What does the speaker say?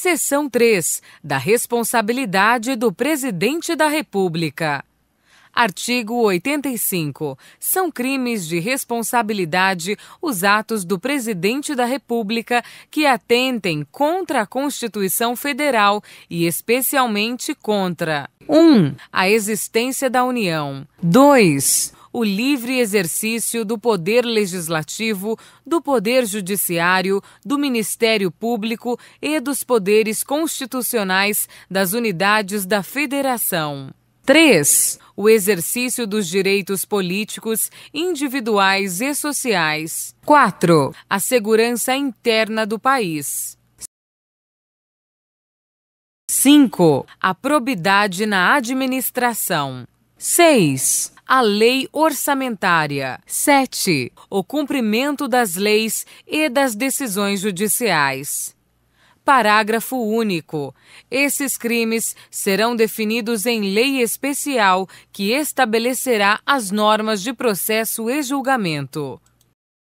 Seção 3 da responsabilidade do presidente da República. Artigo 85. São crimes de responsabilidade os atos do presidente da República que atentem contra a Constituição Federal e especialmente contra: 1. Um, a existência da União. 2 o livre exercício do poder legislativo, do poder judiciário, do Ministério Público e dos poderes constitucionais das unidades da Federação. 3. O exercício dos direitos políticos, individuais e sociais. 4. A segurança interna do país. 5. A probidade na administração. 6 a lei orçamentária. 7. O cumprimento das leis e das decisões judiciais. Parágrafo único. Esses crimes serão definidos em lei especial que estabelecerá as normas de processo e julgamento.